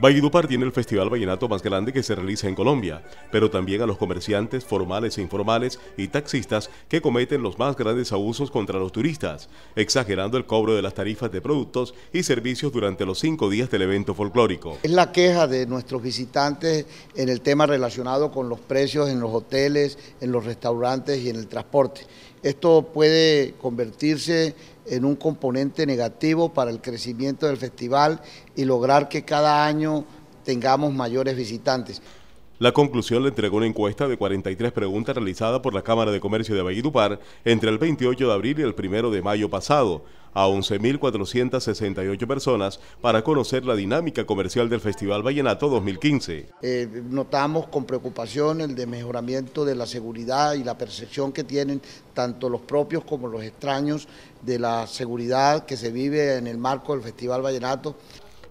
Valledupar tiene el festival vallenato más grande que se realiza en Colombia, pero también a los comerciantes formales e informales y taxistas que cometen los más grandes abusos contra los turistas, exagerando el cobro de las tarifas de productos y servicios durante los cinco días del evento folclórico. Es la queja de nuestros visitantes en el tema relacionado con los precios en los hoteles, en los restaurantes y en el transporte. Esto puede convertirse en un componente negativo para el crecimiento del festival y lograr que cada año tengamos mayores visitantes. La conclusión le entregó una encuesta de 43 preguntas realizada por la Cámara de Comercio de Valledupar entre el 28 de abril y el 1 de mayo pasado, a 11.468 personas para conocer la dinámica comercial del Festival Vallenato 2015. Eh, notamos con preocupación el desmejoramiento de la seguridad y la percepción que tienen tanto los propios como los extraños de la seguridad que se vive en el marco del Festival Vallenato.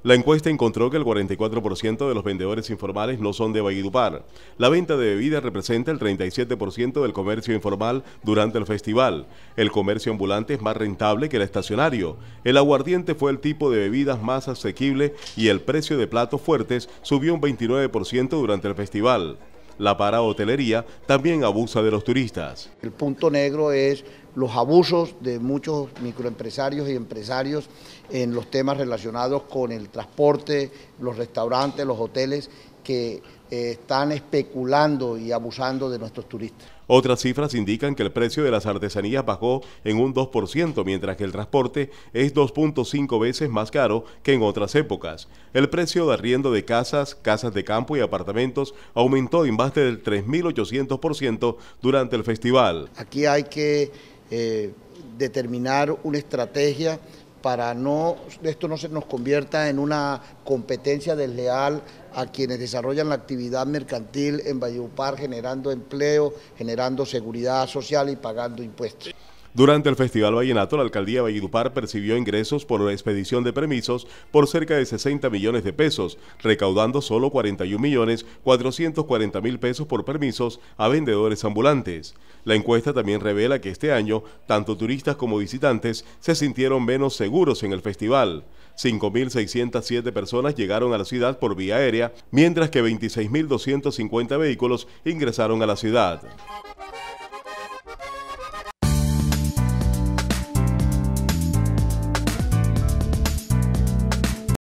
La encuesta encontró que el 44% de los vendedores informales no son de Valledupar. La venta de bebidas representa el 37% del comercio informal durante el festival. El comercio ambulante es más rentable que el estacionario. El aguardiente fue el tipo de bebidas más asequible y el precio de platos fuertes subió un 29% durante el festival la parahotelería también abusa de los turistas. El punto negro es los abusos de muchos microempresarios y empresarios en los temas relacionados con el transporte, los restaurantes, los hoteles que eh, están especulando y abusando de nuestros turistas. Otras cifras indican que el precio de las artesanías bajó en un 2%, mientras que el transporte es 2.5 veces más caro que en otras épocas. El precio de arriendo de casas, casas de campo y apartamentos aumentó en más del 3.800% durante el festival. Aquí hay que eh, determinar una estrategia para no esto no se nos convierta en una competencia desleal a quienes desarrollan la actividad mercantil en Valleupar, generando empleo, generando seguridad social y pagando impuestos. Durante el Festival Vallenato, la alcaldía de Valledupar percibió ingresos por la expedición de permisos por cerca de 60 millones de pesos, recaudando solo 41 millones mil pesos por permisos a vendedores ambulantes. La encuesta también revela que este año, tanto turistas como visitantes se sintieron menos seguros en el festival. 5.607 personas llegaron a la ciudad por vía aérea, mientras que 26.250 vehículos ingresaron a la ciudad.